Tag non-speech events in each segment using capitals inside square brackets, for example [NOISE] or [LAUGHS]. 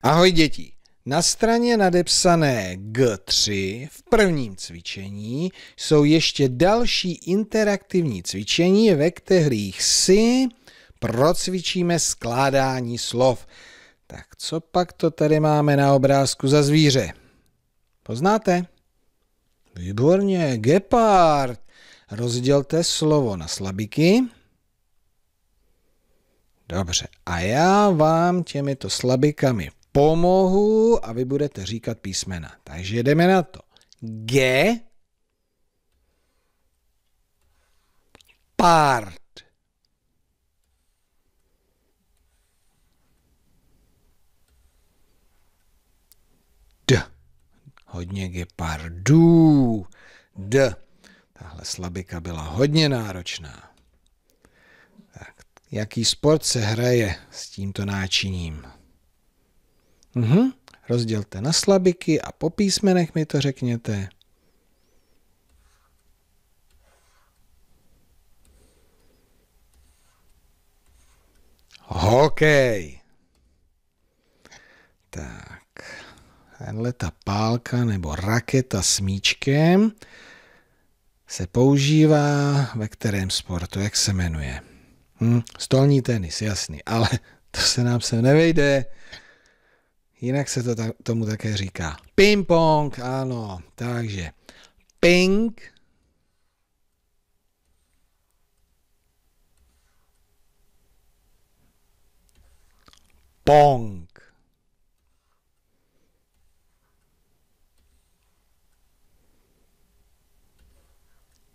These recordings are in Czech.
Ahoj děti! Na straně nadepsané G3 v prvním cvičení jsou ještě další interaktivní cvičení, ve kterých si procvičíme skládání slov. Tak co pak to tady máme na obrázku za zvíře? Poznáte? Výborně, gepard. Rozdělte slovo na slabiky. Dobře, a já vám těmito slabikami pomohu a vy budete říkat písmena. Takže jdeme na to. G. Part. D. Hodně gepardů. D. Tahle slabika byla hodně náročná. Tak, jaký sport se hraje s tímto náčiním? Mhm. Rozdělte na slabiky a po písmenech mi to řekněte. Hokej. Tak, tenhle ta pálka nebo raketa s míčkem se používá ve kterém sportu, jak se jmenuje? Hm, stolní tenis, jasný, ale [LAUGHS] to se nám sem nevejde. Jinak se to ta, tomu také říká. Ping-pong, ano. Takže ping. Pong.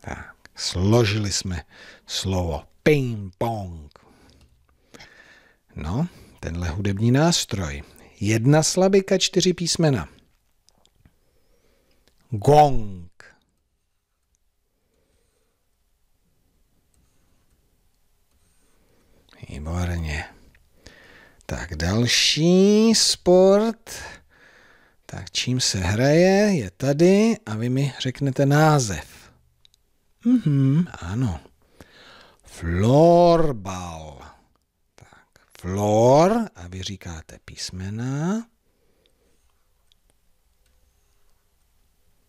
Tak, složili jsme slovo ping-pong. No, tenhle hudební nástroj Jedna slabika, čtyři písmena. Gong. Výborně. Tak další sport. Tak čím se hraje, je tady a vy mi řeknete název. Mhm, ano. Florbal flor a vy říkáte písmena.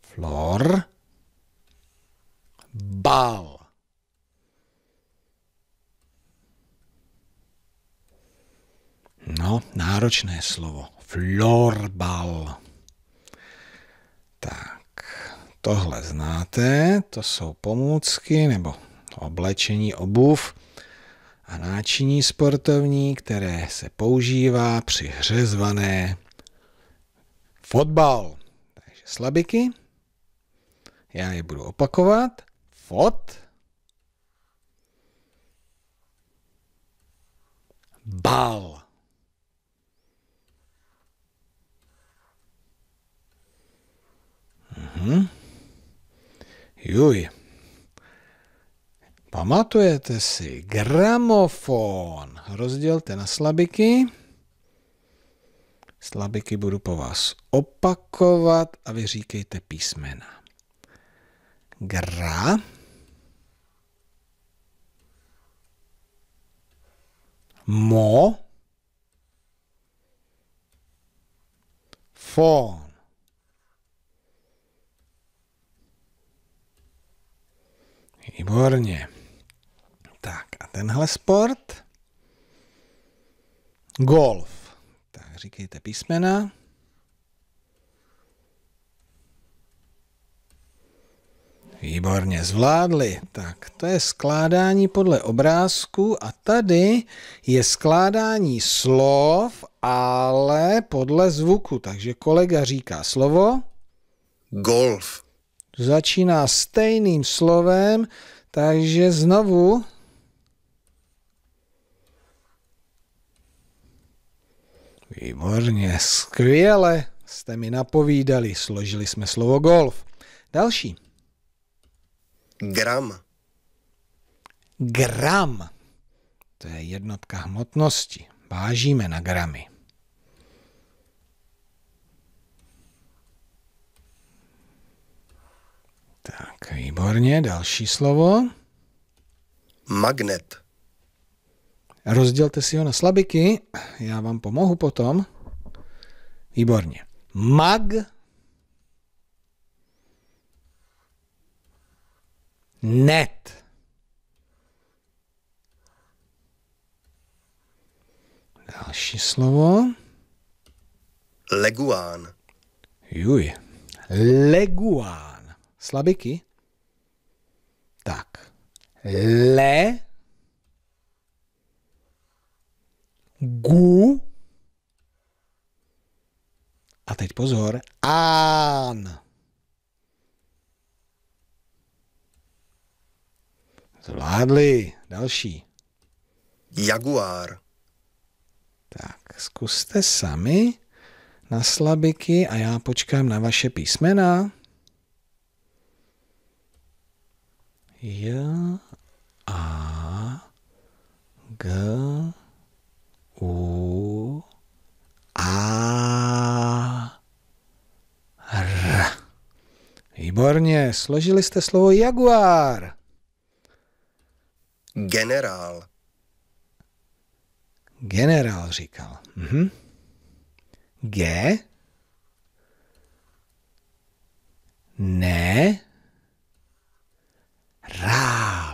Flor. Bal. No, náročné slovo. Florbal. Tak, tohle znáte, to jsou pomůcky nebo oblečení, obuv a náčiní sportovní, které se používá při hře zvané fotbal. Takže slabiky, já je budu opakovat, fot, bal. Mhm. Juj. Pamatujete si, gramofon. Rozdělte na slabiky. Slabiky budu po vás opakovat a vy říkejte písmena. Gra. Mo. Fon. Výborně tenhle sport. Golf. Tak říkejte písmena. Výborně zvládli. Tak to je skládání podle obrázku a tady je skládání slov, ale podle zvuku. Takže kolega říká slovo. Golf. Začíná stejným slovem, takže znovu Výborně, skvěle jste mi napovídali, složili jsme slovo golf. Další. Gram. Gram. To je jednotka hmotnosti. Vážíme na gramy. Tak, výborně, další slovo. Magnet. Rozdělte si ho na slabiky, já vám pomohu potom. Výborně. Mag. Net. Další slovo. Leguán. Juj. Leguán. Slabiky? Tak. Le. A teď pozor. An. Zvládli. Další. Jaguár. Tak, zkuste sami na slabiky a já počkám na vaše písmena. J, A, G, U. Výborně, složili jste slovo jaguár. Generál. Generál říkal. Mhm. G. Ne. Rál.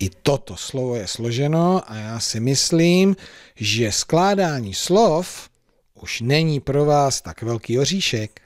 I toto slovo je složeno a já si myslím, že skládání slov už není pro vás tak velký oříšek.